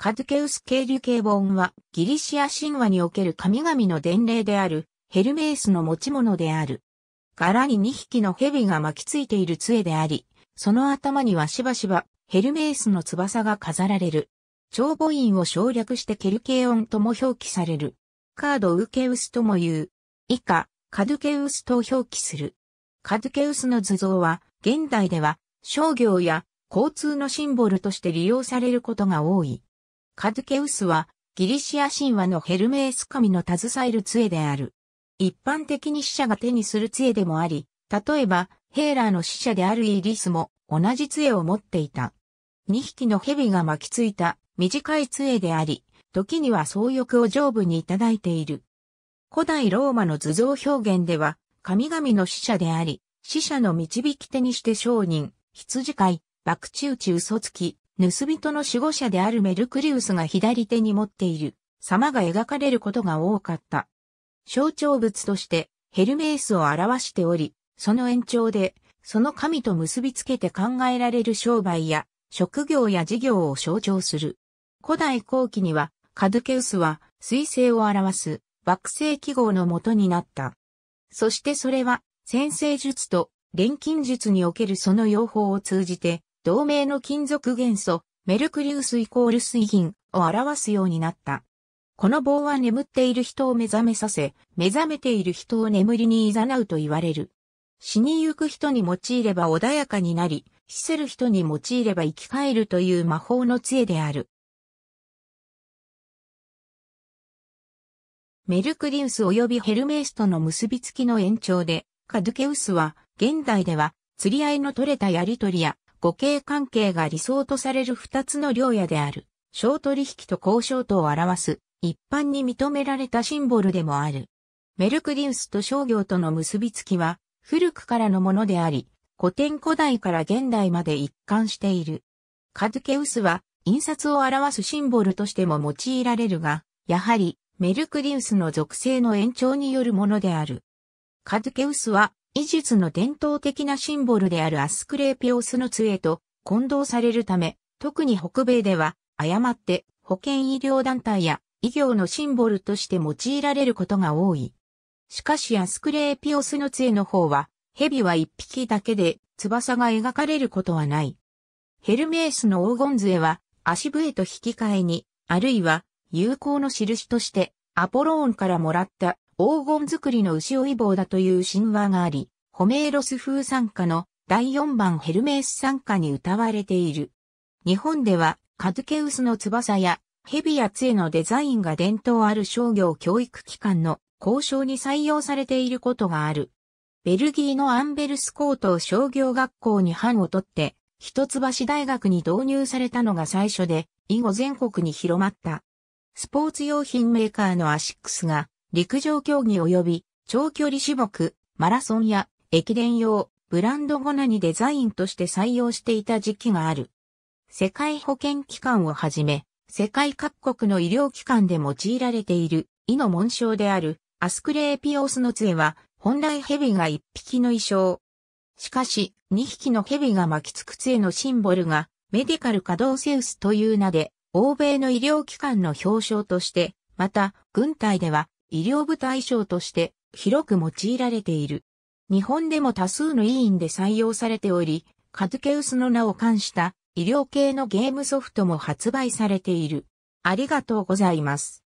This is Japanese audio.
カドケウス系流形本はギリシア神話における神々の伝令であるヘルメースの持ち物である。柄に2匹の蛇が巻きついている杖であり、その頭にはしばしばヘルメースの翼が飾られる。長母院を省略してケルケオンとも表記される。カードウケウスとも言う。以下、カドケウスと表記する。カドケウスの図像は、現代では商業や交通のシンボルとして利用されることが多い。カドケウスは、ギリシア神話のヘルメース神の携える杖である。一般的に死者が手にする杖でもあり、例えば、ヘーラーの死者であるイリスも同じ杖を持っていた。二匹の蛇が巻きついた短い杖であり、時には装翼を上部にいただいている。古代ローマの図像表現では、神々の死者であり、死者の導き手にして商人、羊飼い、爆打ち嘘つき、盗人の守護者であるメルクリウスが左手に持っている様が描かれることが多かった。象徴物としてヘルメイスを表しており、その延長で、その神と結びつけて考えられる商売や、職業や事業を象徴する。古代後期には、カドケウスは、彗星を表す、惑星記号のもとになった。そしてそれは、先生術と錬金術におけるその用法を通じて、同名の金属元素、メルクリウスイコール水銀を表すようになった。この棒は眠っている人を目覚めさせ、目覚めている人を眠りに誘うと言われる。死にゆく人に用いれば穏やかになり、死せる人に用いれば生き返るという魔法の杖である。メルクリウス及びヘルメースとの結びつきの延長で、カドゥケウスは、現代では、釣り合いの取れたやり取りや、互恵関係が理想とされる二つの領野である、小取引と交渉とを表す、一般に認められたシンボルでもある。メルクリウスと商業との結びつきは、古くからのものであり、古典古代から現代まで一貫している。カズケウスは、印刷を表すシンボルとしても用いられるが、やはり、メルクリウスの属性の延長によるものである。カズケウスは、医術の伝統的なシンボルであるアスクレーピオスの杖と混同されるため、特に北米では誤って保健医療団体や医業のシンボルとして用いられることが多い。しかしアスクレーピオスの杖の方は、蛇は一匹だけで翼が描かれることはない。ヘルメースの黄金杖は足笛と引き換えに、あるいは友好の印としてアポローンからもらった黄金作りの牛追い棒だという神話があり、ホメーロス風参加の第4番ヘルメース参加に歌われている。日本ではカズケウスの翼や蛇や杖のデザインが伝統ある商業教育機関の交渉に採用されていることがある。ベルギーのアンベルス高等商業学校に班を取って、一橋大学に導入されたのが最初で、以後全国に広まった。スポーツ用品メーカーのアシックスが、陸上競技及び長距離種目、マラソンや駅伝用、ブランドごなにデザインとして採用していた時期がある。世界保健機関をはじめ、世界各国の医療機関で用いられている、医の紋章である、アスクレーピオスの杖は、本来蛇が1匹の衣装。しかし、2匹の蛇が巻きつく杖のシンボルが、メディカルカドーセウスという名で、欧米の医療機関の表彰として、また、軍隊では、医療部対象として広く用いられている。日本でも多数の委員で採用されており、カズケウスの名を冠した医療系のゲームソフトも発売されている。ありがとうございます。